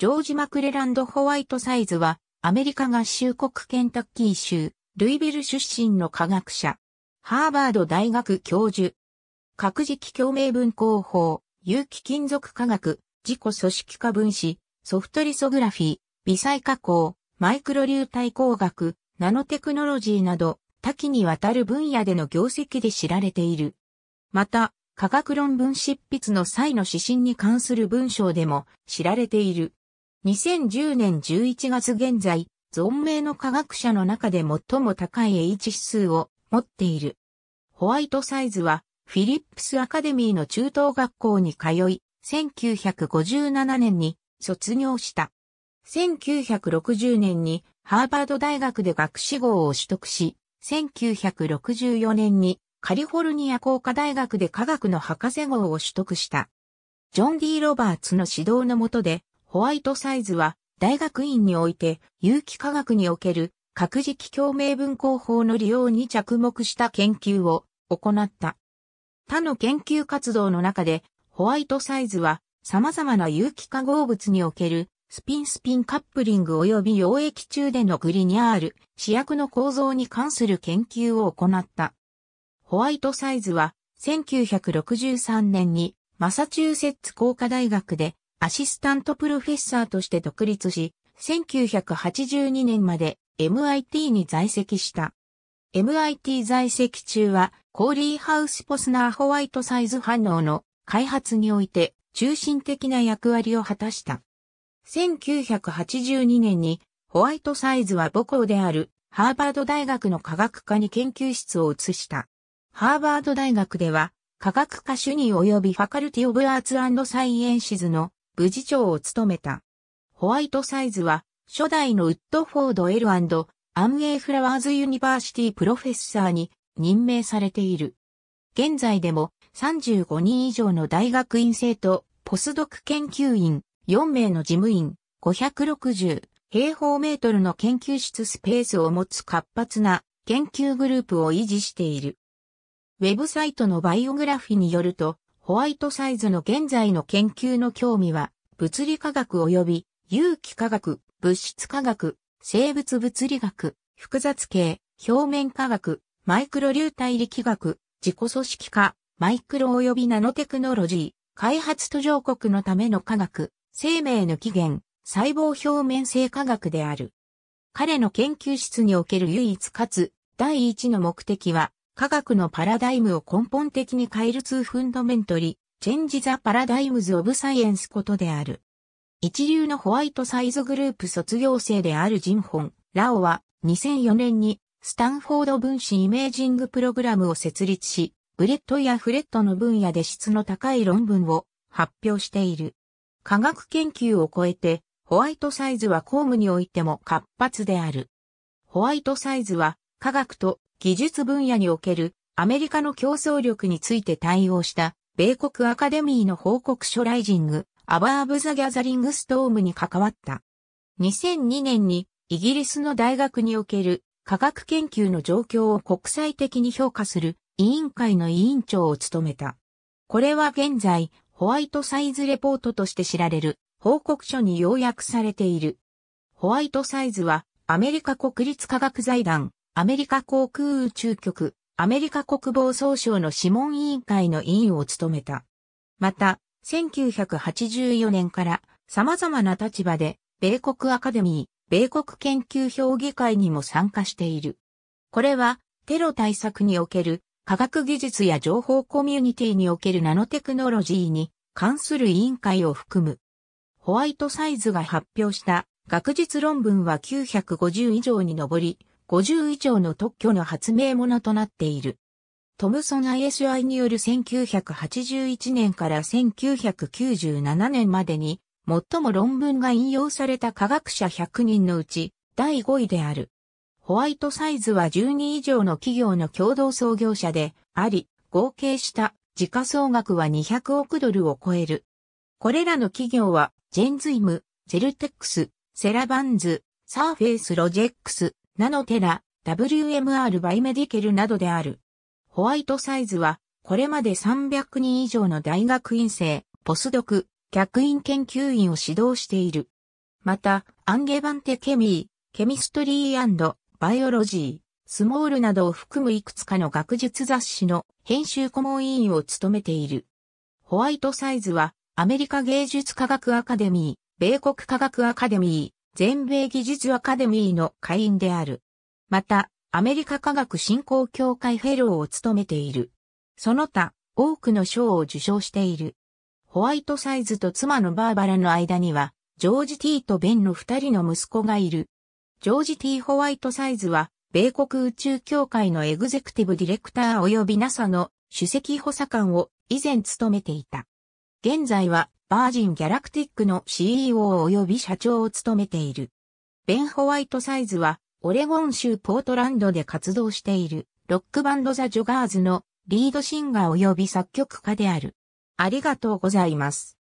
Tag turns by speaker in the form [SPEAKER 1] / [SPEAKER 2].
[SPEAKER 1] ジョージ・マクレランド・ホワイトサイズは、アメリカ合衆国ケンタッキー州、ルイビル出身の科学者。ハーバード大学教授。核磁気共鳴分光法、有機金属化学、自己組織化分子、ソフトリソグラフィー、微細加工、マイクロ流体工学、ナノテクノロジーなど、多岐にわたる分野での業績で知られている。また、科学論文執筆の際の指針に関する文章でも知られている。2010年11月現在、存命の科学者の中で最も高い H 指数を持っている。ホワイトサイズは、フィリップスアカデミーの中等学校に通い、1957年に卒業した。1960年にハーバード大学で学士号を取得し、1964年にカリフォルニア工科大学で科学の博士号を取得した。ジョン・ D・ ロバーツの指導のもとでホワイトサイズは、大学院において、有機化学における、核磁気共鳴分光法の利用に着目した研究を行った。他の研究活動の中で、ホワイトサイズは、様々な有機化合物における、スピンスピンカップリング及び溶液中でのグリニャール、試薬の構造に関する研究を行った。ホワイトサイズは1963年にマサチューセッツ工科大学でアシスタントプロフェッサーとして独立し、1982年まで MIT に在籍した。MIT 在籍中は、コーリーハウスポスナーホワイトサイズ反応の開発において中心的な役割を果たした。1982年にホワイトサイズは母校であるハーバード大学の科学科に研究室を移した。ハーバード大学では科学科主任及びファカルティオブアーツサイエンシズの部次長を務めた。ホワイトサイズは、初代のウッドフォード L& アンエイフラワーズユニバーシティプロフェッサーに任命されている。現在でも35人以上の大学院生とポスドク研究員4名の事務員560平方メートルの研究室スペースを持つ活発な研究グループを維持している。ウェブサイトのバイオグラフィによると、ホワイトサイズの現在の研究の興味は、物理科学及び有機化学、物質化学、生物物理学、複雑系、表面化学、マイクロ流体力学、自己組織化、マイクロ及びナノテクノロジー、開発途上国のための科学、生命の起源、細胞表面性科学である。彼の研究室における唯一かつ第一の目的は、科学のパラダイムを根本的に変えるツーフンドメントリ、チェンジザパラダイムズオブサイエンスことである。一流のホワイトサイズグループ卒業生であるジンホン、ラオは2004年にスタンフォード分子イメージングプログラムを設立し、ブレットやフレットの分野で質の高い論文を発表している。科学研究を超えて、ホワイトサイズは公務においても活発である。ホワイトサイズは科学と技術分野におけるアメリカの競争力について対応した米国アカデミーの報告書ライジング、アバーブ・ザ・ギャザリング・ストームに関わった。2002年にイギリスの大学における科学研究の状況を国際的に評価する委員会の委員長を務めた。これは現在、ホワイトサイズレポートとして知られる報告書に要約されている。ホワイトサイズはアメリカ国立科学財団アメリカ航空宇宙局、アメリカ国防総省の諮問委員会の委員を務めた。また、1984年から様々な立場で、米国アカデミー、米国研究評議会にも参加している。これは、テロ対策における科学技術や情報コミュニティにおけるナノテクノロジーに関する委員会を含む。ホワイトサイズが発表した学術論文は950以上に上り、50以上の特許の発明者となっている。トムソン ISI による1981年から1997年までに、最も論文が引用された科学者100人のうち、第5位である。ホワイトサイズは12以上の企業の共同創業者であり、合計した時価総額は200億ドルを超える。これらの企業は、ジェンズイム、ジェルテックス、セラバンズ、サーフェイスロジェックス、ナノテラ、WMR バイメディケルなどである。ホワイトサイズは、これまで300人以上の大学院生、ポスドク、客員研究員を指導している。また、アンゲバンテケミー、ケミストリーバイオロジー、スモールなどを含むいくつかの学術雑誌の編集顧問委員を務めている。ホワイトサイズは、アメリカ芸術科学アカデミー、米国科学アカデミー、全米技術アカデミーの会員である。また、アメリカ科学振興協会フェローを務めている。その他、多くの賞を受賞している。ホワイトサイズと妻のバーバラの間には、ジョージ・ T とベンの二人の息子がいる。ジョージ・ T・ ホワイトサイズは、米国宇宙協会のエグゼクティブディレクター及び NASA の首席補佐官を以前務めていた。現在はバージンギャラクティックの CEO 及び社長を務めている。ベン・ホワイトサイズは、オレゴン州ポートランドで活動している、ロックバンドザ・ジョガーズのリードシンガー及び作曲家である。ありがとうございます。